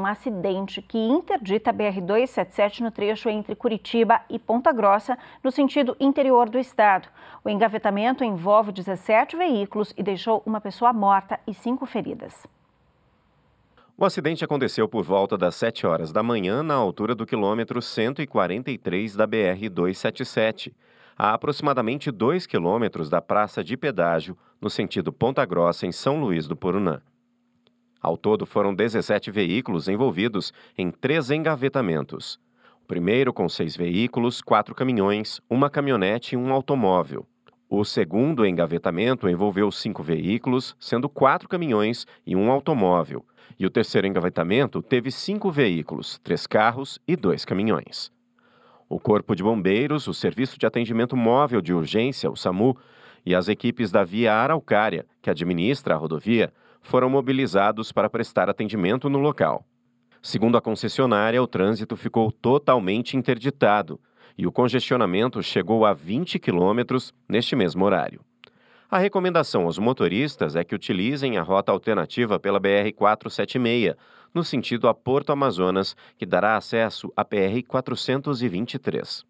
um acidente que interdita a BR-277 no trecho entre Curitiba e Ponta Grossa, no sentido interior do estado. O engavetamento envolve 17 veículos e deixou uma pessoa morta e cinco feridas. O acidente aconteceu por volta das 7 horas da manhã, na altura do quilômetro 143 da BR-277, a aproximadamente 2 quilômetros da Praça de Pedágio, no sentido Ponta Grossa, em São Luís do Purunã. Ao todo, foram 17 veículos envolvidos em três engavetamentos. O primeiro com seis veículos, quatro caminhões, uma caminhonete e um automóvel. O segundo engavetamento envolveu cinco veículos, sendo quatro caminhões e um automóvel. E o terceiro engavetamento teve cinco veículos, três carros e dois caminhões. O Corpo de Bombeiros, o Serviço de Atendimento Móvel de Urgência, o SAMU, e as equipes da Via Araucária, que administra a rodovia, foram mobilizados para prestar atendimento no local. Segundo a concessionária, o trânsito ficou totalmente interditado e o congestionamento chegou a 20 quilômetros neste mesmo horário. A recomendação aos motoristas é que utilizem a rota alternativa pela BR-476, no sentido a Porto Amazonas, que dará acesso à PR-423.